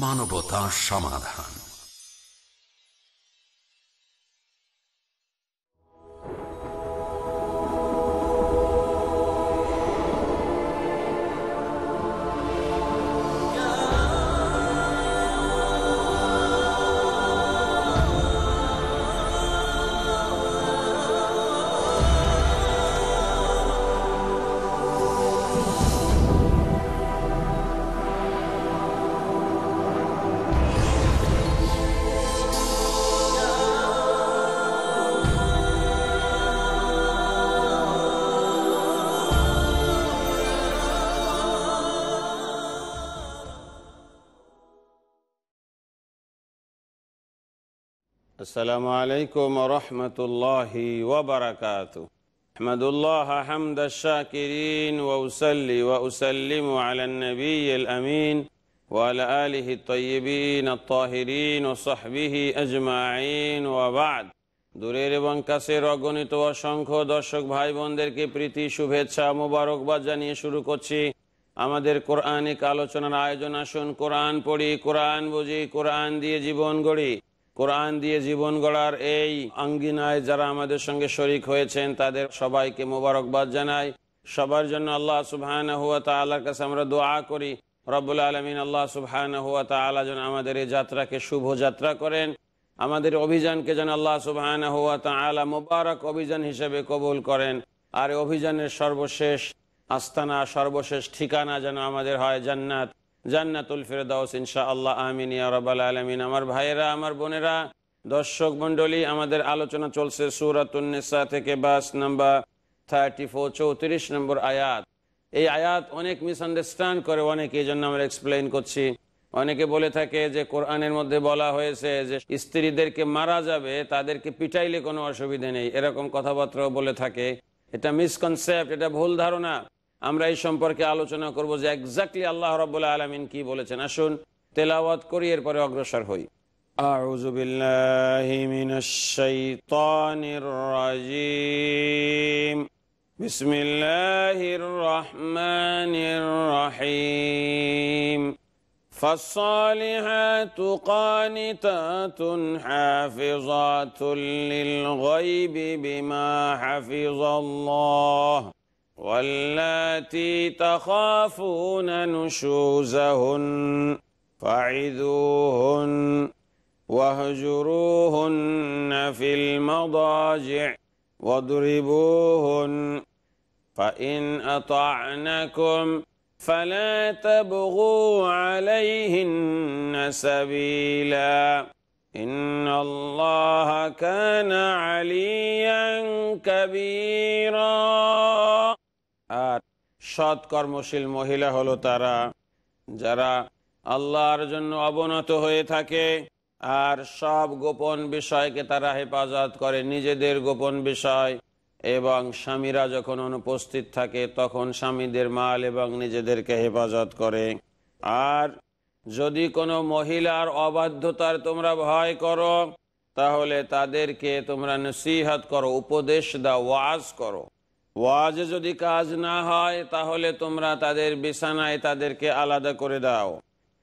মানবতা সমাধান السلام عليكم ورحمة الله وبركاته أحمد الله حمد الشاكرين وأسلي وأسلم على النبي الأمين وعلى آله الطيبين الطاهرين وصحبه أجمعين وبعد দূরের এবং কাছের অগণিত অসংখ্য দর্শক ভাই বোনদেরকে প্রীতি শুভেচ্ছা মোবারকবাদ জানিয়ে শুরু করছি আমাদের কোরআনিক আলোচনার আয়োজন আসুন কোরআন পড়ি কোরআন বুঝি কোরআন দিয়ে জীবন গড়ি কোরআন দিয়ে জীবন গড়ার এই আঙ্গিনায় যারা আমাদের সঙ্গে শরিক হয়েছেন তাদের সবাইকে মোবারকবাদ জানাই সবার জন্য আল্লাহ সুবহান হুয়া আল্লাহর কাছে আমরা দোয়া করি রব্বুল আলমিন আল্লাহ সুবহান হুয়া তাল্লাহ যেন আমাদের এই যাত্রাকে শুভ যাত্রা করেন আমাদের অভিযানকে যেন আল্লাহ সুবহান হুয়া আলা মুবারক অভিযান হিসেবে কবুল করেন আর অভিযানের সর্বশেষ আস্তানা সর্বশেষ ঠিকানা যেন আমাদের হয় জান্নাত জান্নাতুল ফেরদাউস ইনশা আল্লাহ আমিন ইয়ারবাল আলমিন আমার ভাইয়েরা আমার বোনেরা দর্শক মণ্ডলী আমাদের আলোচনা চলছে সুরাতনিসা থেকে বাস নাম্বার থার্টি ফোর চৌত্রিশ নম্বর আয়াত এই আয়াত অনেক মিসআন্ডারস্ট্যান্ড করে অনেকে এই জন্য আমরা এক্সপ্লেন করছি অনেকে বলে থাকে যে কোরআনের মধ্যে বলা হয়েছে যে স্ত্রীদেরকে মারা যাবে তাদেরকে পিটাইলে কোনো অসুবিধে নেই এরকম কথাবার্তাও বলে থাকে এটা মিসকনসেপ্ট এটা ভুল ধারণা আমরা এই সম্পর্কে আলোচনা করব যে একজাক্টলি আল্লাহ রবুল্লা আলমিন কি বলেছেন আসুন তেলাওয়াত করি এরপরে অগ্রসর হই أعوذ بالله من الشيطان الرجيم بسم الله الرحمن الرحيم فالصالحات قانتات حافظات للغيب بما حفظ الله واللاتي تخافون نشوزهن فعذوهن واهجروهن في المضاجع واضربوهن فإن أطعنكم فلا تبغوا عليهن سبيلا إن الله كان عليا كبيرا সৎ কর্মশীল মহিলা হলো তারা যারা আল্লাহর জন্য অবনত হয়ে থাকে আর সব গোপন বিষয়কে তারা হেফাজত করে নিজেদের গোপন বিষয় এবং স্বামীরা যখন অনুপস্থিত থাকে তখন স্বামীদের মাল এবং নিজেদেরকে হেফাজত করে আর যদি কোনো মহিলার অবাধ্যতার তোমরা ভয় করো তাহলে তাদেরকে তোমরা নসিহাত করো উপদেশ দাও ওয়াজ করো ওয়াজে যদি কাজ না হয় তাহলে তোমরা তাদের বিছানায় তাদেরকে আলাদা করে দাও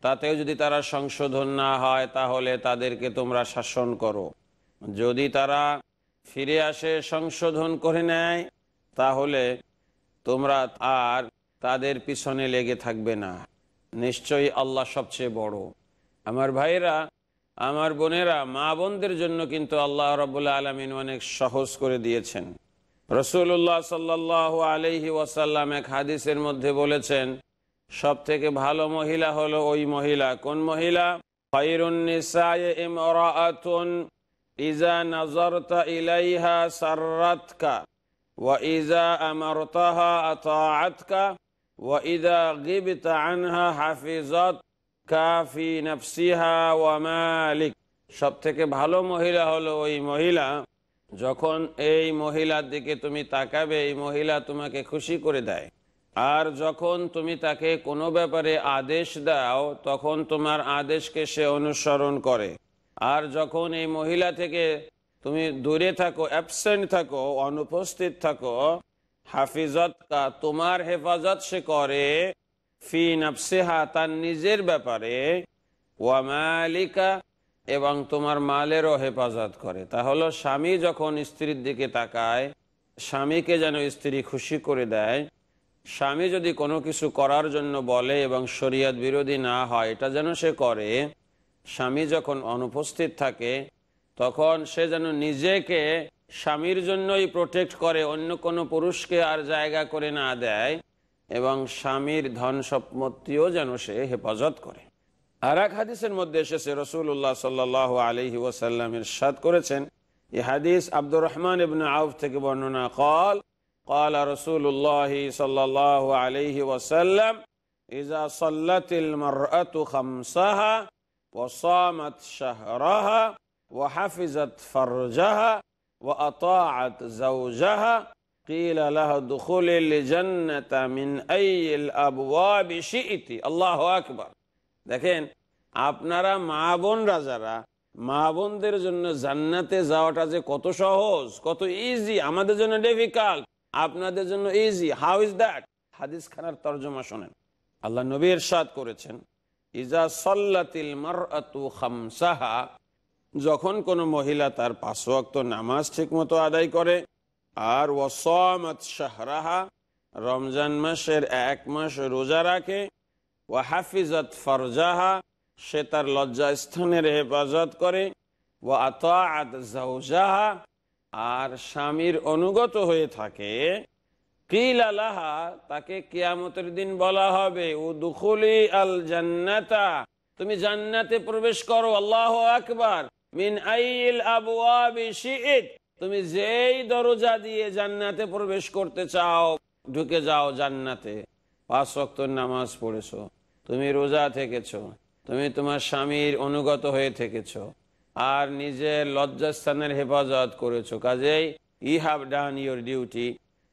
তাতেও যদি তারা সংশোধন না হয় তাহলে তাদেরকে তোমরা শাসন করো যদি তারা ফিরে আসে সংশোধন করে নেয় তাহলে তোমরা আর তাদের পিছনে লেগে থাকবে না নিশ্চয়ই আল্লাহ সবচেয়ে বড় আমার ভাইরা আমার বোনেরা মা বোনদের জন্য কিন্তু আল্লাহ রবুল্লা আলমিন অনেক সহজ করে দিয়েছেন রসুল্লাহ সাল্লাহ আলহি ওয়াসাল্লাম এক হাদিসের মধ্যে বলেছেন সব থেকে ভালো মহিলা হলো ওই মহিলা কোন মহিলা ইজা ইলাইহা ওয়া ইজা আমরতাহা ওয়া ইজা কাফি ওয়া মালিক সব থেকে ভালো মহিলা হলো ওই মহিলা যখন এই মহিলার দিকে তুমি তাকাবে এই মহিলা তোমাকে খুশি করে দেয় আর যখন তুমি তাকে কোনো ব্যাপারে আদেশ দাও তখন তোমার আদেশকে সে অনুসরণ করে আর যখন এই মহিলা থেকে তুমি দূরে থাকো অ্যাবসেন্ট থাকো অনুপস্থিত থাকো হাফিজত কা তোমার হেফাজত সে করে ফি নফসেহা তার নিজের ব্যাপারে ওয়ামালিকা এবং তোমার মালেরও হেফাজত করে তা হলো স্বামী যখন স্ত্রীর দিকে তাকায় স্বামীকে যেন স্ত্রী খুশি করে দেয় স্বামী যদি কোনো কিছু করার জন্য বলে এবং শরিয়ত বিরোধী না হয় এটা যেন সে করে স্বামী যখন অনুপস্থিত থাকে তখন সে যেন নিজেকে স্বামীর জন্যই প্রোটেক্ট করে অন্য কোনো পুরুষকে আর জায়গা করে না দেয় এবং স্বামীর ধন সম্পত্তিও যেন সে হেফাজত করে আর এক হাদিসের মধ্যে এসেছে রসুল্লাহ সাল্লাহ আলহি ওসাল্লাম ইরশাদ করেছেন এই হাদিস আব্দুর রহমান ইবনে আউফ থেকে বর্ণনা কল قال رسول الله صلى الله عليه وسلم إذا صلت المرأة خمسها وصامت شهرها وحفظت فرجها وأطاعت زوجها قيل لها دخل الجنة من أي الأبواب شئت الله أكبر দেখেন আপনারা মা বোন রাজারা মা বোনদের জন্য জান্নাতে যাওয়াটা যে কত সহজ কত ইজি আমাদের জন্য ডিফিকাল্ট আপনাদের জন্য ইজি হাউ ইজ দ্যাট হাদিস খানার তর্জমা শোনেন আল্লাহ নবী এরশাদ করেছেন ইজা সল্লাতিল মারআতু খামসাহা যখন কোনো মহিলা তার পাঁচ ওয়াক্ত নামাজ ঠিকমতো আদায় করে আর ওয়াসামাত শাহরাহা রমজান মাসের এক মাস রোজা রাখে ওয়া হাফিজত ফরজাহা সে তার লজ্জা স্থানের হেফাজত করে ও আতা আতজাহা আর স্বামীর অনুগত হয়ে থাকে কিল আলাহা তাকে কিয়ামতের দিন বলা হবে ও দুখুলি আল জান্নাতা তুমি জান্নাতে প্রবেশ করো আল্লাহ আকবার মিন আইল আবু তুমি যেই দরজা দিয়ে জান্নাতে প্রবেশ করতে চাও ঢুকে যাও জান্নাতে পাঁচ নামাজ পড়েছো তুমি রোজা থেকেছ তুমি তোমার স্বামীর অনুগত হয়ে থেকেছ আর নিজের লজ্জাস্থানের হেফাজত করেছো কাজেই I have done your duty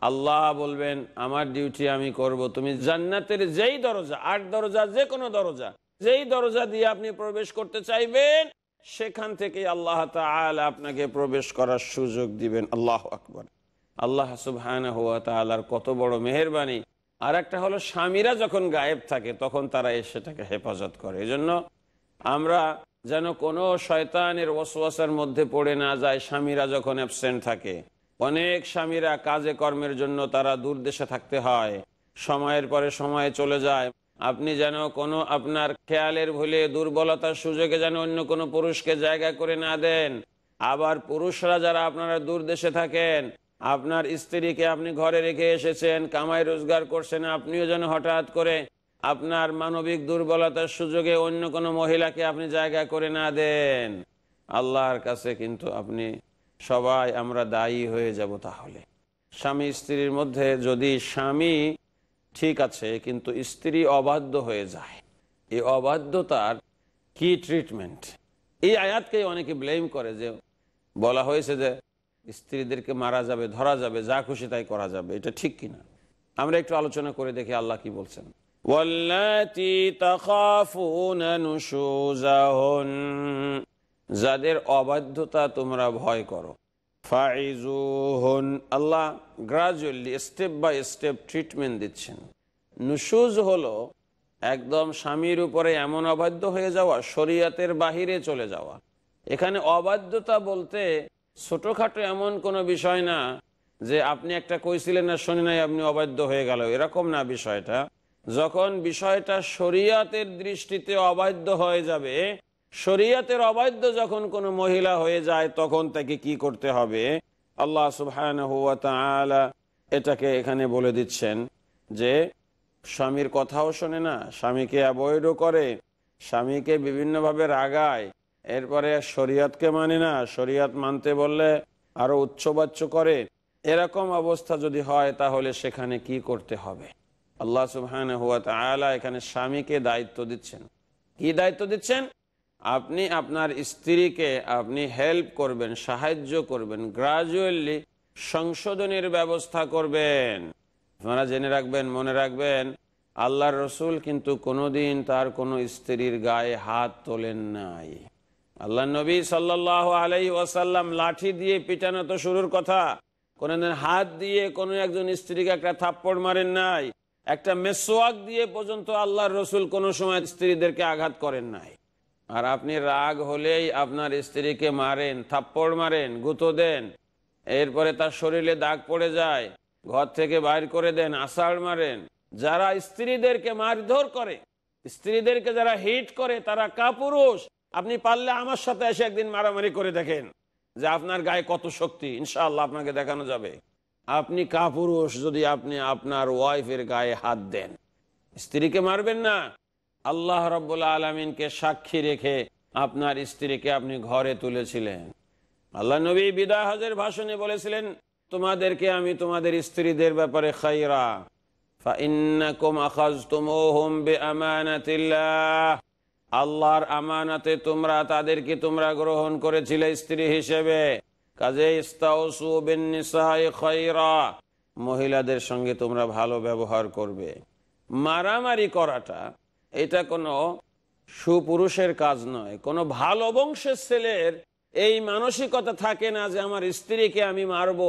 Allah বলবেন আমার ডিউটি আমি করব তুমি জান্নাতের যেই দরজা আট দরজা যে কোনো দরজা যেই দরজা দিয়ে আপনি প্রবেশ করতে চাইবেন সেখান থেকে আল্লাহ তালা আপনাকে প্রবেশ করার সুযোগ দিবেন আল্লাহ আকবর আল্লাহ সুবহান হাত তালার কত বড় মেহরবানি আর একটা হলো স্বামীরা যখন গায়েব থাকে তখন তারা সেটাকে হেফাজত করে এজন্য আমরা যেন কোনো শয়তানের ওসওয়াসের মধ্যে পড়ে না যায় স্বামীরা যখন অ্যাবসেন্ট থাকে অনেক স্বামীরা কাজে কর্মের জন্য তারা দূর দেশে থাকতে হয় সময়ের পরে সময়ে চলে যায় আপনি যেন কোনো আপনার খেয়ালের ভুলে দুর্বলতার সুযোগে যেন অন্য কোনো পুরুষকে জায়গা করে না দেন আবার পুরুষরা যারা আপনারা দূর দেশে থাকেন আপনার স্ত্রীকে আপনি ঘরে রেখে এসেছেন কামাই রোজগার করছেন আপনিও যেন হঠাৎ করে আপনার মানবিক দুর্বলতার সুযোগে অন্য কোনো মহিলাকে আপনি জায়গা করে না দেন আল্লাহর কাছে কিন্তু আপনি সবাই আমরা দায়ী হয়ে যাব তাহলে স্বামী স্ত্রীর মধ্যে যদি স্বামী ঠিক আছে কিন্তু স্ত্রী অবাধ্য হয়ে যায় এই অবাধ্যতার কি ট্রিটমেন্ট এই আয়াতকে অনেকে ব্লেম করে যে বলা হয়েছে যে স্ত্রীদেরকে মারা যাবে ধরা যাবে যা খুশি তাই করা যাবে এটা ঠিক কিনা আমরা একটু আলোচনা করে দেখি আল্লাহ কি বলছেন যাদের অবাধ্যতা তোমরা ভয় করো Allah gradually step by step treatment দিচ্ছেন নুসুজ হলো একদম স্বামীর উপরে এমন অবাধ্য হয়ে যাওয়া শরীয়তের বাহিরে চলে যাওয়া এখানে অবাধ্যতা বলতে ছোটোখাটো এমন কোনো বিষয় না যে আপনি একটা কইছিলেন না শুনে নাই আপনি অবাধ্য হয়ে গেল এরকম না বিষয়টা যখন বিষয়টা শরিয়াতের দৃষ্টিতে অবাধ্য হয়ে যাবে শরিয়াতের অবাধ্য যখন কোনো মহিলা হয়ে যায় তখন তাকে কি করতে হবে আল্লাহ সুবহান হুয়া তালা এটাকে এখানে বলে দিচ্ছেন যে স্বামীর কথাও শোনে না স্বামীকে অ্যাভয়েডও করে স্বামীকে বিভিন্নভাবে রাগায় এরপরে শরিয়তকে মানে না শরিয়ত মানতে বললে আরো উচ্চবাচ্য করে এরকম অবস্থা যদি হয় তাহলে সেখানে কি করতে হবে আল্লাহ সুবহান হুয়া তালা এখানে স্বামীকে দায়িত্ব দিচ্ছেন কি দায়িত্ব দিচ্ছেন আপনি আপনার স্ত্রীকে আপনি হেল্প করবেন সাহায্য করবেন গ্রাজুয়ালি সংশোধনের ব্যবস্থা করবেন আপনারা জেনে রাখবেন মনে রাখবেন আল্লাহর রসুল কিন্তু কোনোদিন তার কোনো স্ত্রীর গায়ে হাত তোলেন নাই আল্লাহ নবী সাল্লাহ আলাই ওয়াসাল্লাম লাঠি দিয়ে পিটানো তো শুরুর কথা কোনদিন হাত দিয়ে কোনো একজন স্ত্রীকে একটা থাপ্পড় মারেন নাই একটা মেসোয়াক দিয়ে পর্যন্ত আল্লাহর রসুল কোনো সময় স্ত্রীদেরকে আঘাত করেন নাই আর আপনি রাগ হলেই আপনার স্ত্রীকে মারেন থাপ্পড় মারেন গুঁতো দেন এরপরে তার শরীরে দাগ পড়ে যায় ঘর থেকে বাইর করে দেন আষাঢ় মারেন যারা স্ত্রীদেরকে মারধর করে স্ত্রীদেরকে যারা হিট করে তারা কাপুরুষ আপনি পারলে আমার সাথে এসে একদিন মারামারি করে দেখেন যে আপনার গায়ে কত শক্তি ইনশাআল্লাহ আপনাকে দেখানো যাবে আপনি কাপুরুষ যদি আপনি আপনার ওয়াইফের গায়ে হাত দেন স্ত্রীকে মারবেন না আল্লাহ রব্বুল্লা আলমিনকে সাক্ষী রেখে আপনার স্ত্রীকে আপনি ঘরে তুলেছিলেন আল্লাহ নবী বিদায় হজের ভাষণে বলেছিলেন তোমাদেরকে আমি তোমাদের স্ত্রীদের ব্যাপারে খাইরা فإنكم أخذتموهم بأمانة الله আল্লাহর আমানাতে তোমরা তাদেরকে তোমরা গ্রহণ করেছিলে স্ত্রী হিসেবে কাজে মহিলাদের সঙ্গে তোমরা ভালো ব্যবহার করবে মারামারি করাটা এটা কোনো সুপুরুষের কাজ নয় কোনো ভালো বংশের ছেলের এই মানসিকতা থাকে না যে আমার স্ত্রীকে আমি মারব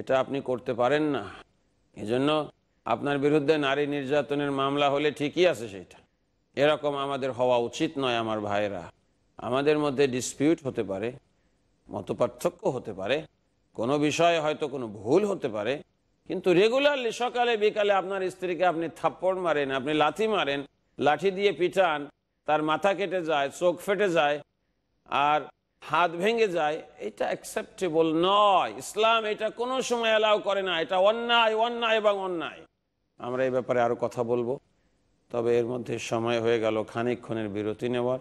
এটা আপনি করতে পারেন না এজন্য আপনার বিরুদ্ধে নারী নির্যাতনের মামলা হলে ঠিকই আছে সেটা এরকম আমাদের হওয়া উচিত নয় আমার ভাইরা আমাদের মধ্যে ডিসপিউট হতে পারে মত হতে পারে কোনো বিষয়ে হয়তো কোনো ভুল হতে পারে কিন্তু রেগুলারলি সকালে বিকালে আপনার স্ত্রীকে আপনি থাপ্পড় মারেন আপনি লাথি মারেন লাঠি দিয়ে পিটান তার মাথা কেটে যায় চোখ ফেটে যায় আর হাত ভেঙে যায় এটা অ্যাকসেপ্টেবল নয় ইসলাম এটা কোনো সময় অ্যালাউ করে না এটা অন্যায় অন্যায় এবং অন্যায় আমরা এই ব্যাপারে আরও কথা বলবো তবে এর মধ্যে সময় হয়ে গেল খানিকক্ষণের বিরতি নেওয়ার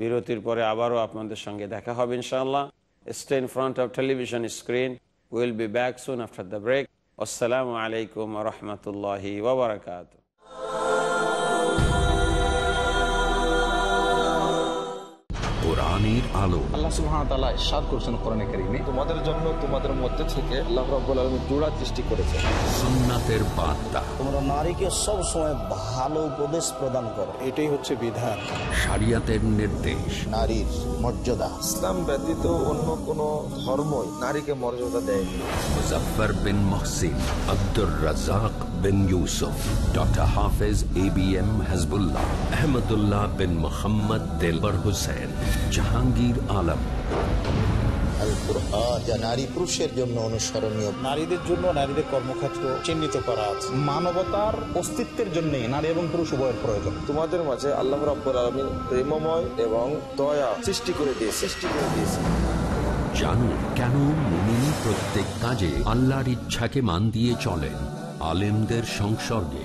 বিরতির পরে আবারও আপনাদের সঙ্গে দেখা হবে ইনশাআল্লাহ stay in front of television screen will be back soon after the break আসসালামু আলাইকুম রহমতুল্লাহ ওবরাকাত বাণীর আলো আল্লাহ সুবহানাহু ওয়া তাআলা ইরশাদ করেছেন কোরআনে কারীমে তোমাদের জন্য তোমাদের মধ্যে থেকে আল্লাহ রাব্বুল আলামিন জোড়া সৃষ্টি করেছেন সুন্নাতের বার্তা তোমরা নারীকে সব সময় ভালো উপদেশ প্রদান করো এটাই হচ্ছে বিধান শরিয়তের নির্দেশ নারীর মর্যাদা ইসলাম ব্যতীত অন্য কোনো ধর্মই নারীকে মর্যাদা দেয়নি মুজফফর বিন মুহসিন আব্দুর রাজ্জাক বিন ইউসুফ ডক্টর হাফেজ এবিএম হাসবুল্লাহ আহমদুল্লাহ বিন মোহাম্মদ দেলবর হোসেন জাহাঙ্গীর আলম যা নারী পুরুষের জন্য অনুসরণীয় নারীদের জন্য নারীদের কর্মক্ষেত্র চিহ্নিত করা মানবতার অস্তিত্বের নারী এবং পুরুষ প্রয়োজন তোমাদের মাঝে আল্লাহ প্রেমময় এবং দয়া সৃষ্টি করে দিয়ে সৃষ্টি করে দিয়েছে কেন প্রত্যেক কাজে আল্লাহর ইচ্ছাকে মান দিয়ে চলেন আলেমদের সংসর্গে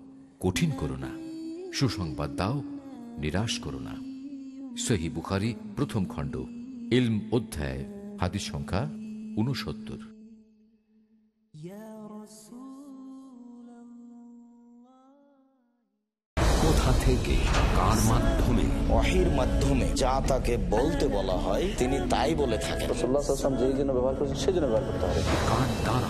কঠিন করো না সুসংবাদ দাও নিরাশ করো না সহি বুখারি প্রথম খণ্ড ইলম অধ্যায় হাদিস সংখ্যা উনসত্তর কোথা থেকে কার মাধ্যমে মাধ্যমে যা তাকে বলতে বলা হয় তিনি তাই বলে থাকেন রসুল্লাহ জন্য ব্যবহার করছেন সেই জন্য ব্যবহার করতে হবে কার দ্বারা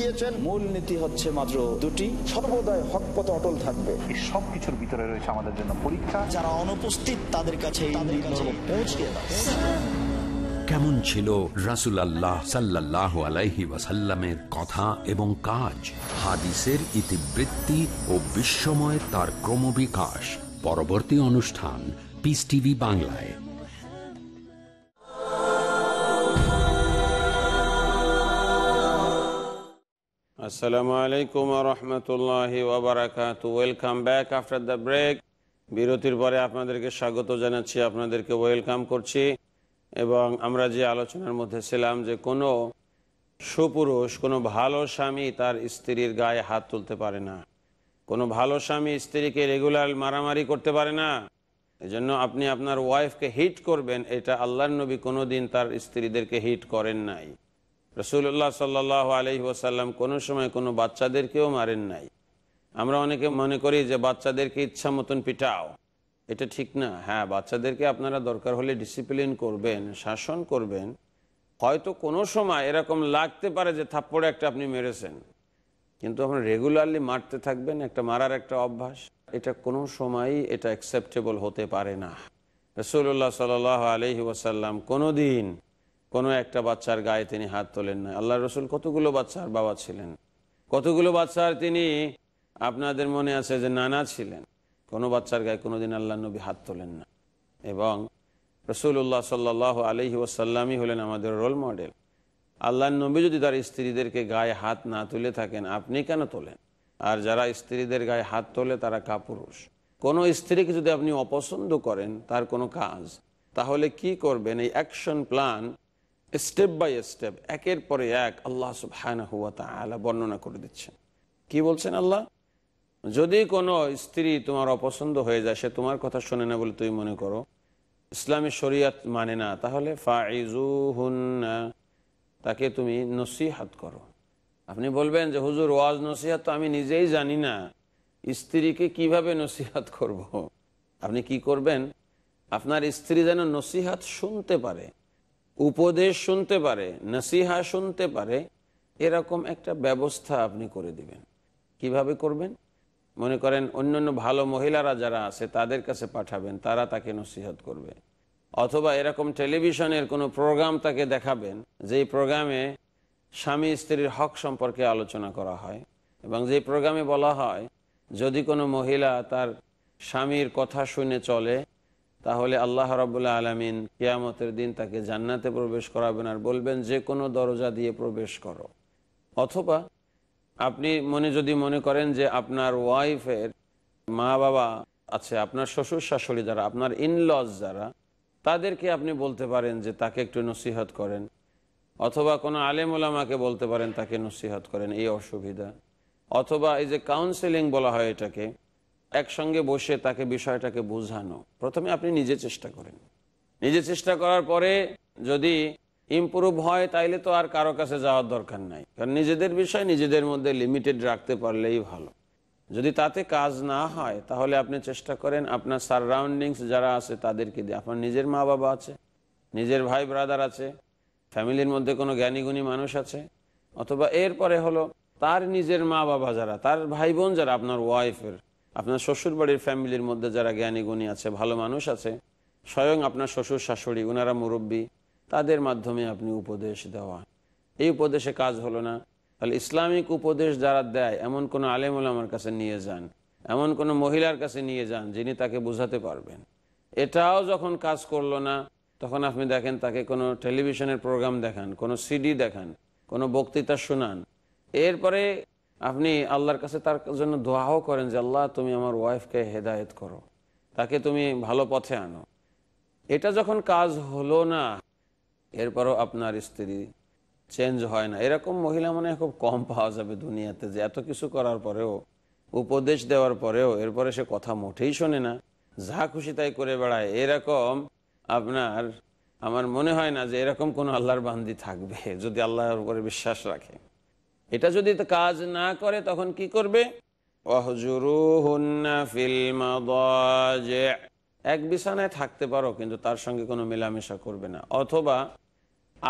দিয়েছেন মূল নীতি হচ্ছে মাত্র দুটি সর্বদাই হক অটল থাকবে এই সবকিছুর ভিতরে রয়েছে আমাদের জন্য পরীক্ষা যারা অনুপস্থিত তাদের কাছে কেমন ছিল রাসুল আল্লাহ সাল্লাহ আলাইহি ওয়াসাল্লামের কথা এবং কাজ হাদিসের ইতিবৃত্তি ও বিশ্বময় তার ক্রমবিকাশ পরবর্তী অনুষ্ঠান পিস টিভি বাংলায় আসসালামু আলাইকুম রহমতুল্লাহ ওবরাকাত welcome back after the break বিরতির পরে আপনাদেরকে স্বাগত জানাচ্ছি আপনাদেরকে ওয়েলকাম করছি এবং আমরা যে আলোচনার মধ্যে ছিলাম যে কোনো সুপুরুষ কোনো ভালো স্বামী তার স্ত্রীর গায়ে হাত তুলতে পারে না কোনো ভালো স্বামী স্ত্রীকে রেগুলার মারামারি করতে পারে না এজন্য আপনি আপনার ওয়াইফকে হিট করবেন এটা আল্লাহ নবী কোনো দিন তার স্ত্রীদেরকে হিট করেন নাই রসুল্লাহ সাল্লাহ আলহি ওসাল্লাম কোনো সময় কোনো বাচ্চাদেরকেও মারেন নাই আমরা অনেকে মনে করি যে বাচ্চাদেরকে ইচ্ছা মতন পিটাও এটা ঠিক না হ্যাঁ বাচ্চাদেরকে আপনারা দরকার হলে ডিসিপ্লিন করবেন শাসন করবেন হয়তো কোনো সময় এরকম লাগতে পারে যে থাপ্পড়ে একটা আপনি মেরেছেন কিন্তু আপনার রেগুলারলি মারতে থাকবেন একটা মারার একটা অভ্যাস এটা কোনো সময়ই এটা অ্যাকসেপ্টেবল হতে পারে না রসুল্লাহ সাল আলহি ওয়াসাল্লাম কোনো দিন কোনো একটা বাচ্চার গায়ে তিনি হাত তোলেন না আল্লাহ রসুল কতগুলো বাচ্চার বাবা ছিলেন কতগুলো বাচ্চার তিনি আপনাদের মনে আছে যে নানা ছিলেন কোনো বাচ্চার গায়ে কোনোদিন আল্লাহ নবী হাত তোলেন না এবং রসুল্লাহ সাল্লাহ আলহি ওসাল্লামই হলেন আমাদের রোল মডেল আল্লাহ নবী যদি তার স্ত্রীদেরকে গায়ে হাত না তুলে থাকেন আপনি কেন তোলেন আর যারা স্ত্রীদের গায়ে হাত তোলে তারা কাপুরুষ কোনো স্ত্রীকে যদি আপনি অপছন্দ করেন তার কোনো কাজ তাহলে কি করবেন এই action plan step by step একের পরে এক আল্লাহ সুবহান হুয়া আলা বর্ণনা করে দিচ্ছেন কি বলছেন আল্লাহ যদি কোনো স্ত্রী তোমার অপছন্দ হয়ে যায় সে তোমার কথা শোনে না বলে তুমি মনে করো ইসলামী শরিয়াত মানে না তাহলে ফাইজু হুন্না তাকে তুমি নসিহাত করো আপনি বলবেন যে হুজুর ওয়াজ নসিহাত তো আমি নিজেই জানি না স্ত্রীকে কিভাবে নসিহাত করব। আপনি কি করবেন আপনার স্ত্রী যেন নসিহাত শুনতে পারে উপদেশ শুনতে পারে নসিহা শুনতে পারে এরকম একটা ব্যবস্থা আপনি করে দিবেন কিভাবে করবেন মনে করেন অন্যান্য ভালো মহিলারা যারা আছে তাদের কাছে পাঠাবেন তারা তাকে নসিহত করবে অথবা এরকম টেলিভিশনের কোনো প্রোগ্রাম তাকে দেখাবেন যে প্রোগ্রামে স্বামী স্ত্রীর হক সম্পর্কে আলোচনা করা হয় এবং যে প্রোগ্রামে বলা হয় যদি কোনো মহিলা তার স্বামীর কথা শুনে চলে তাহলে আল্লাহ রাবুল্লাহ আলমিন কিয়ামতের দিন তাকে জান্নাতে প্রবেশ করাবেন আর বলবেন যে কোনো দরজা দিয়ে প্রবেশ করো অথবা আপনি মনে যদি মনে করেন যে আপনার ওয়াইফের মা বাবা আছে আপনার শ্বশুর শাশুড়ি যারা আপনার লজ যারা তাদেরকে আপনি বলতে পারেন যে তাকে একটু নসিহত করেন অথবা কোনো আলেমুলামাকে বলতে পারেন তাকে নসিহত করেন এই অসুবিধা অথবা এই যে কাউন্সেলিং বলা হয় এটাকে একসঙ্গে বসে তাকে বিষয়টাকে বোঝানো প্রথমে আপনি নিজে চেষ্টা করেন নিজে চেষ্টা করার পরে যদি ইম্প্রুভ হয় তাইলে তো আর কারো কাছে যাওয়ার দরকার নাই কারণ নিজেদের বিষয় নিজেদের মধ্যে লিমিটেড রাখতে পারলেই ভালো যদি তাতে কাজ না হয় তাহলে আপনি চেষ্টা করেন আপনার সারাউন্ডিংস যারা আছে তাদেরকে দিয়ে আপনার নিজের মা বাবা আছে নিজের ভাই ব্রাদার আছে ফ্যামিলির মধ্যে কোনো জ্ঞানীগুণী মানুষ আছে অথবা এরপরে হলো তার নিজের মা বাবা যারা তার ভাই বোন যারা আপনার ওয়াইফের আপনার শ্বশুর বাড়ির ফ্যামিলির মধ্যে যারা জ্ঞানী গুণী আছে ভালো মানুষ আছে স্বয়ং আপনার শ্বশুর শাশুড়ি ওনারা মুরব্বী তাদের মাধ্যমে আপনি উপদেশ দেওয়া এই উপদেশে কাজ হলো না তাহলে ইসলামিক উপদেশ যারা দেয় এমন কোনো আলেমুল আমার কাছে নিয়ে যান এমন কোনো মহিলার কাছে নিয়ে যান যিনি তাকে বোঝাতে পারবেন এটাও যখন কাজ করলো না তখন আপনি দেখেন তাকে কোনো টেলিভিশনের প্রোগ্রাম দেখান কোনো সিডি দেখান কোনো বক্তৃতা শোনান এরপরে আপনি আল্লাহর কাছে তার জন্য দোয়াও করেন যে আল্লাহ তুমি আমার ওয়াইফকে হেদায়েত করো তাকে তুমি ভালো পথে আনো এটা যখন কাজ হলো না এরপরও আপনার স্ত্রী চেঞ্জ হয় না এরকম মহিলা মানে খুব কম পাওয়া যাবে দুনিয়াতে যে এত কিছু করার পরেও উপদেশ দেওয়ার পরেও এরপরে সে কথা মোটেই শোনে না যা খুশি তাই করে বেড়ায় এরকম আপনার আমার মনে হয় না যে এরকম কোনো আল্লাহর বান্দি থাকবে যদি আল্লাহর উপরে বিশ্বাস রাখে এটা যদি কাজ না করে তখন কি করবে এক বিছানায় থাকতে পারো কিন্তু তার সঙ্গে কোনো মেলামেশা করবে না অথবা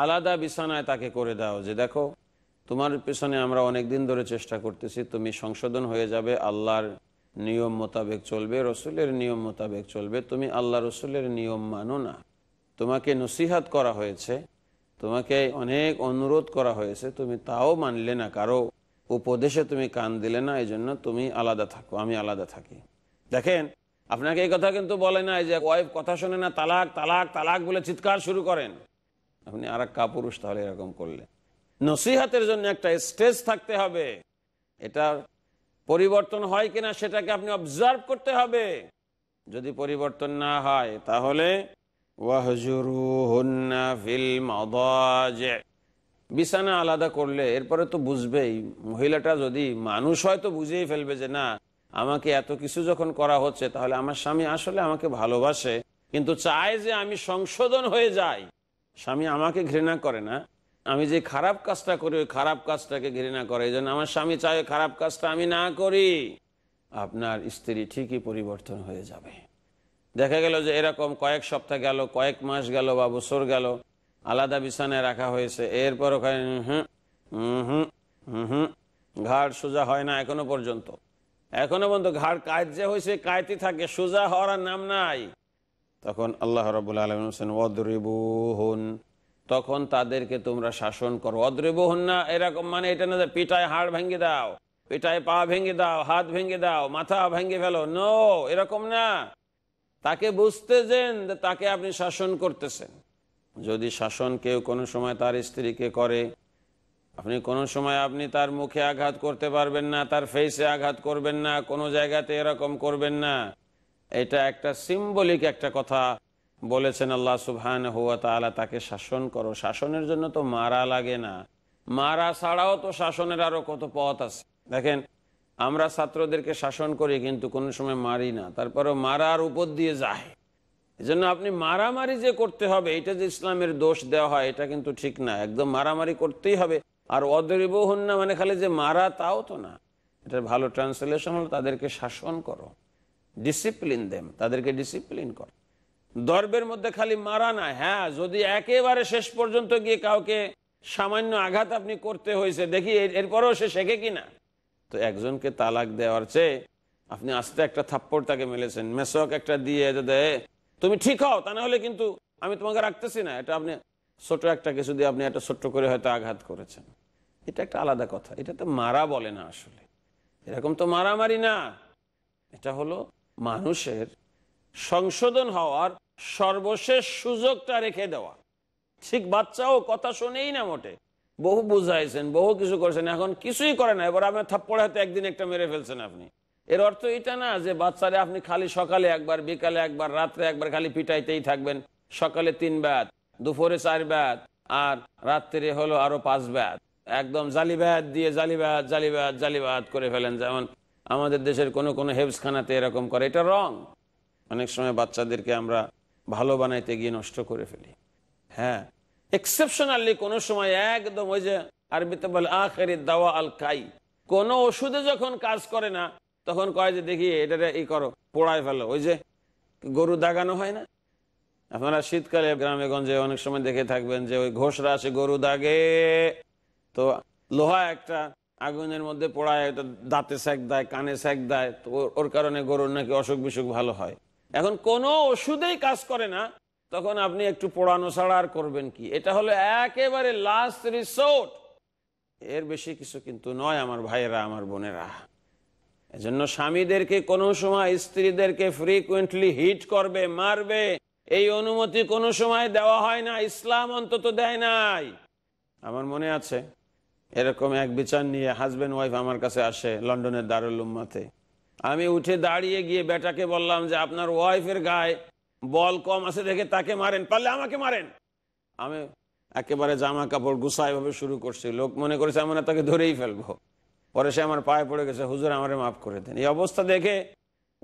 আলাদা বিছানায় তাকে করে দাও যে দেখো তোমার পিছনে আমরা অনেক দিন ধরে চেষ্টা করতেছি তুমি সংশোধন হয়ে যাবে আল্লাহর নিয়ম মোতাবেক চলবে রসুলের নিয়ম মোতাবেক চলবে তুমি আল্লাহ রসুলের নিয়ম মানো না তোমাকে নসিহাত করা হয়েছে তোমাকে অনেক অনুরোধ করা হয়েছে তুমি তাও মানলে না কারো উপদেশে তুমি কান দিলে না এই জন্য তুমি আলাদা থাকো আমি আলাদা থাকি দেখেন আপনাকে এই কথা কিন্তু বলে না যে ওয়াইফ কথা শোনে না তালাক তালাক তালাক বলে চিৎকার শুরু করেন আপনি আর এক কাপুরুষ তাহলে এরকম করলে নসিহাতের জন্য একটা স্টেজ থাকতে হবে এটার পরিবর্তন হয় কিনা সেটাকে আপনি অবজার্ভ করতে হবে যদি পরিবর্তন না হয় তাহলে বিছানা আলাদা করলে এরপরে তো বুঝবেই মহিলাটা যদি মানুষ হয়তো বুঝেই ফেলবে যে না আমাকে এত কিছু যখন করা হচ্ছে তাহলে আমার স্বামী আসলে আমাকে ভালোবাসে কিন্তু চায় যে আমি সংশোধন হয়ে যাই স্বামী আমাকে ঘৃণা করে না আমি যে খারাপ কাজটা করি ওই খারাপ কাজটাকে ঘৃণা করে এই আমার স্বামী চায় খারাপ কাজটা আমি না করি আপনার স্ত্রী ঠিকই পরিবর্তন হয়ে যাবে দেখা গেল যে এরকম কয়েক সপ্তাহ গেল কয়েক মাস গেল বা বছর গেল আলাদা বিছানায় রাখা হয়েছে এরপর ওখানে হুম হুম হুম ঘাড় সোজা হয় না এখনো পর্যন্ত এখনো পর্যন্ত ঘাড় কাজ যে হয়েছে কায়তি থাকে সোজা হওয়ার নাম নাই তখন আল্লাহ রবুল আলম হোসেন অদ্রিবুহন তখন তাদেরকে তোমরা শাসন করো অদ্রিবহন না এরকম মানে এটা না যে পিঠায় হাড় ভেঙে দাও পিঠায় পা ভেঙে দাও হাত ভেঙে দাও মাথা ভেঙে ফেলো নো এরকম না তাকে বুঝতে যেন তাকে আপনি শাসন করতেছেন যদি শাসন কেউ কোনো সময় তার স্ত্রীকে করে আপনি কোনো সময় আপনি তার মুখে আঘাত করতে পারবেন না তার ফেসে আঘাত করবেন না কোনো জায়গাতে এরকম করবেন না এটা একটা সিম্বলিক একটা কথা বলেছেন আল্লাহ সুবহান হুয়া তালা তাকে শাসন করো শাসনের জন্য তো মারা লাগে না মারা ছাড়াও তো শাসনের আরও কত পথ আছে দেখেন আমরা ছাত্রদেরকে শাসন করি কিন্তু কোনো সময় মারি না তারপরে মারার উপর দিয়ে যায় এজন্য আপনি মারামারি যে করতে হবে এটা যে ইসলামের দোষ দেওয়া হয় এটা কিন্তু ঠিক না একদম মারামারি করতেই হবে আর অদরিব হন না মানে খালি যে মারা তাও তো না এটা ভালো ট্রান্সলেশন হলো তাদেরকে শাসন করো ডিসিপ্লিন দেম তাদেরকে ডিসিপ্লিন করো দর্বের মধ্যে খালি মারা না হ্যাঁ যদি একেবারে শেষ পর্যন্ত গিয়ে কাউকে সামান্য আঘাত আপনি করতে হয়েছে দেখি এরপরেও সে শেখে কিনা তো একজনকে তালাক দেওয়ার চেয়ে আপনি আস্তে একটা থাপ্পড় তাকে মেলেছেন মেসক একটা দিয়ে দেয় তুমি ঠিক হও তা না হলে কিন্তু আমি তোমাকে রাখতেছি না এটা আপনি ছোট একটা কিছু দিয়ে আপনি একটা ছোট্ট করে হয়তো আঘাত করেছেন এটা একটা আলাদা কথা এটা তো মারা বলে না আসলে এরকম তো মারামারি না এটা হলো মানুষের সংশোধন হওয়ার সর্বশেষ সুযোগটা রেখে দেওয়া ঠিক বাচ্চাও কথা শোনেই না মোটে বহু বুঝাইছেন বহু কিছু করেছেন এখন কিছুই করে না এবার আপনার থাপ্পড় হাতে একদিন একটা মেরে ফেলছেন আপনি এর অর্থ এটা না যে বাচ্চারে আপনি খালি সকালে একবার বিকালে একবার রাত্রে একবার খালি পিটাইতেই থাকবেন সকালে তিন ব্যাত দুপুরে চার ব্যাত আর রাত্রে হলো আরো পাঁচ ব্যাত একদম ব্যাত দিয়ে ব্যাত জালি ব্যাত করে ফেলেন যেমন আমাদের দেশের কোনো কোনো হেবসখানাতে এরকম করে এটা রং অনেক সময় বাচ্চাদেরকে আমরা ভালো বানাইতে গিয়ে নষ্ট করে ফেলি হ্যাঁ এক্সেপশনালি কোনো সময় একদম ওই যে আরবিতে বলে আখেরি দাওয়া আল কাই কোন ওষুধে যখন কাজ করে না তখন কয় যে দেখি এটা এই করো পোড়ায় ফেলো ওই যে গরু দাগানো হয় না আপনারা শীতকালে গ্রামে গঞ্জে অনেক সময় দেখে থাকবেন যে ওই ঘোষরা আছে গরু দাগে তো লোহা একটা আগুনের মধ্যে পোড়ায় একটা দাঁতে স্যাক দেয় কানে স্যাক দেয় তো ওর কারণে গরুর নাকি অসুখ বিসুখ ভালো হয় এখন কোনো ওষুধেই কাজ করে না তখন আপনি একটু পড়ানো ছাড়া আর করবেন কি এটা হলো একেবারে লাস্ট রিসোর্ট এর বেশি কিছু কিন্তু নয় আমার ভাইয়েরা আমার বোনেরা এজন্য স্বামীদেরকে কোনো সময় স্ত্রীদেরকে ফ্রিকুয়েন্টলি হিট করবে মারবে এই অনুমতি কোনো সময় দেওয়া হয় না ইসলাম অন্তত দেয় নাই আমার মনে আছে এরকম এক বিচার নিয়ে হাজব্যান্ড ওয়াইফ আমার কাছে আসে লন্ডনের দারুল উম্মাতে আমি উঠে দাঁড়িয়ে গিয়ে বেটাকে বললাম যে আপনার ওয়াইফের গায়ে বল কম আছে দেখে তাকে মারেন পারলে আমাকে মারেন আমি একেবারে জামা কাপড় গুসা এভাবে শুরু করছি লোক মনে করেছে আমরা তাকে ধরেই ফেলবো পরে সে আমার পায়ে পড়ে গেছে হুজুর আমারে মাফ করে দেন এই অবস্থা দেখে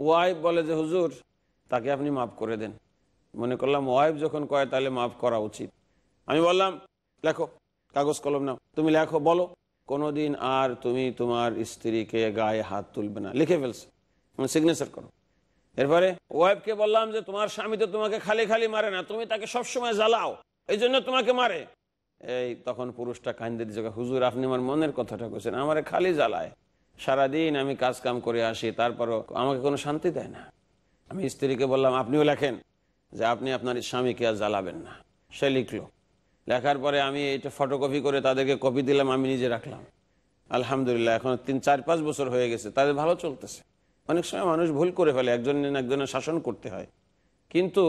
ওয়াইফ বলে যে হুজুর তাকে আপনি মাফ করে দেন মনে করলাম ওয়াইফ যখন কয় তাহলে মাফ করা উচিত আমি বললাম লেখো কাগজ কলম নাও তুমি লেখো বলো কোনোদিন আর তুমি তোমার স্ত্রীকে গায়ে হাত তুলবে না লিখে ফেলছো সিগনেচার মানে করো এরপরে ওয়াইফকে বললাম যে তোমার স্বামী তো তোমাকে খালি খালি মারে না তুমি তাকে সবসময় জ্বালাও এই জন্য তোমাকে মারে এই তখন পুরুষটা কান্দে দিচ্ছে হুজুর আপনি আমার মনের কথাটা করছেন আমার খালি জ্বালায় সারাদিন আমি কাজ কাম করে আসি তারপরও আমাকে কোনো শান্তি দেয় না আমি স্ত্রীকে বললাম আপনিও লেখেন যে আপনি আপনার স্বামীকে আর জ্বালাবেন না সে লিখলো লেখার পরে আমি এটা ফটোকপি করে তাদেরকে কপি দিলাম আমি নিজে রাখলাম আলহামদুলিল্লাহ এখন তিন চার পাঁচ বছর হয়ে গেছে তাদের ভালো চলতেছে অনেক সময় মানুষ ভুল করে ফেলে একজনের একজনের শাসন করতে হয় কিন্তু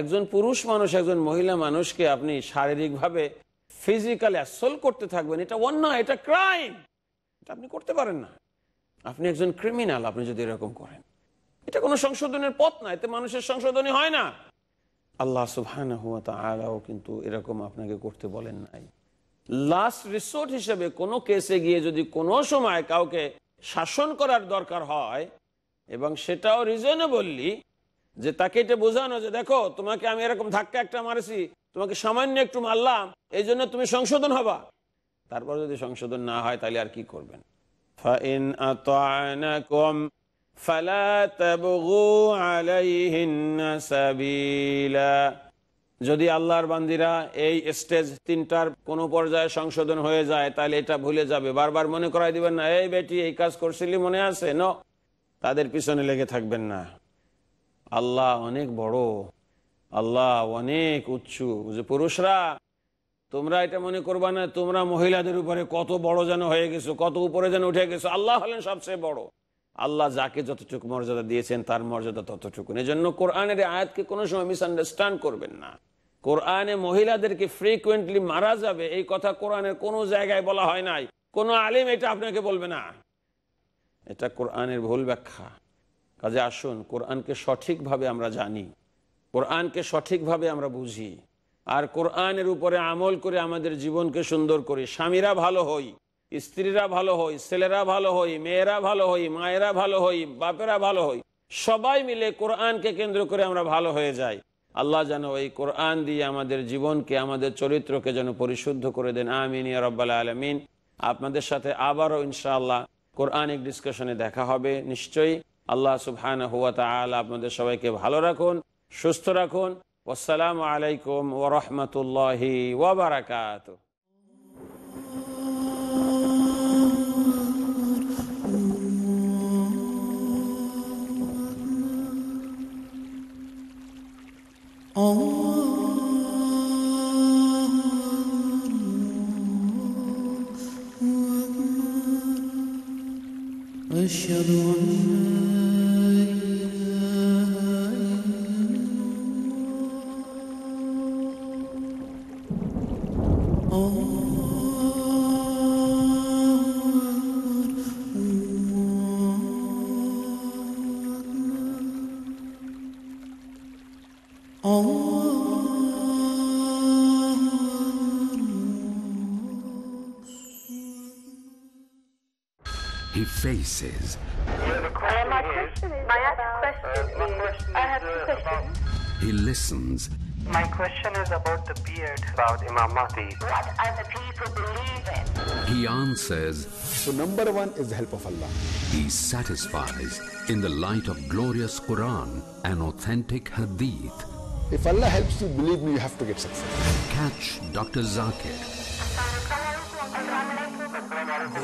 একজন পুরুষ মানুষ একজন মহিলা মানুষকে আপনি শারীরিকভাবে ফিজিক্যাল অ্যাসল করতে থাকবেন এটা অন্য এটা ক্রাইম এটা আপনি করতে পারেন না আপনি একজন ক্রিমিনাল আপনি যদি এরকম করেন এটা কোনো সংশোধনের পথ না এতে মানুষের সংশোধনী হয় না আল্লাহ সুহান হুয়া আলাও কিন্তু এরকম আপনাকে করতে বলেন নাই লাস্ট রিসোর্ট হিসেবে কোনো কেসে গিয়ে যদি কোনো সময় কাউকে শাসন করার দরকার হয় এবং সেটাও রিজনে বললি যে তাকে এটা বোঝানো যে দেখো তোমাকে আমি এরকম ধাক্কা একটা মারছি তোমাকে সামান্য একটু মারলাম এই জন্য তুমি সংশোধন হবা তারপর যদি সংশোধন না হয় তাহলে আর কি করবেন যদি আল্লাহর বান্দিরা এই স্টেজ তিনটার কোনো পর্যায়ে সংশোধন হয়ে যায় তাহলে এটা ভুলে যাবে বারবার মনে করাই দিবেন না এই বেটি এই কাজ করছিলি মনে আছে ন তাদের পিছনে লেগে থাকবেন না আল্লাহ অনেক বড় আল্লাহ অনেক উচ্চ যে পুরুষরা তোমরা এটা মনে করবা না তোমরা মহিলাদের উপরে কত বড় যেন হয়ে গেছো কত উপরে যেন উঠে গেছো আল্লাহ হলেন সবচেয়ে বড় আল্লাহ যাকে যতটুকু মর্যাদা দিয়েছেন তার মর্যাদা ততটুকু এই জন্য কোরআনের আয়াতকে কোনো সময় মিসআন্ডারস্ট্যান্ড করবেন না কোরআনে মহিলাদেরকে ফ্রিকুয়েন্টলি মারা যাবে এই কথা কোরআনের কোনো জায়গায় বলা হয় নাই কোনো আলিম এটা আপনাকে বলবে না এটা কোরআনের ভুল ব্যাখ্যা কাজে আসুন কোরআনকে সঠিকভাবে আমরা জানি কোরআনকে সঠিকভাবে আমরা বুঝি আর কোরআনের উপরে আমল করে আমাদের জীবনকে সুন্দর করি স্বামীরা ভালো হই স্ত্রীরা ভালো হই ছেলেরা ভালো হই মেয়েরা ভালো হই মায়েরা ভালো হই বাপেরা ভালো হই সবাই মিলে কোরআনকে কেন্দ্র করে আমরা ভালো হয়ে যাই আল্লাহ যেন এই কোরআন দিয়ে আমাদের জীবনকে আমাদের চরিত্রকে যেন পরিশুদ্ধ করে দেন আমিন রব্বাল আলমিন আপনাদের সাথে আবারও ইনশাআল্লাহ কোরআনিক ডিসকাশনে দেখা হবে নিশ্চয়ই আল্লাহ সুবহান হুয়া তাল আপনাদের সবাইকে ভালো রাখুন সুস্থ রাখুন আসসালামু আলাইকুম ও ওরহমতুল্লাহি ওবরাকাত Oh واشهد ان faces. my question is, my question is, I have two questions. He listens. My question is about the beard, about Imam Mahdi. What the people believe in? He answers. So number one is the help of Allah. He satisfies in the light of glorious Quran and authentic Hadith. If Allah helps you, believe me, you have to get success. Catch Dr. Zakir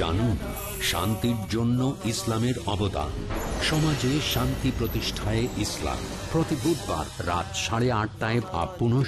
জানুন শান্তির জন্য ইসলামের অবদান সমাজে শান্তি প্রতিষ্ঠায় ইসলাম প্রতি বুধবার রাত সাড়ে আটটায় বা পুনঃ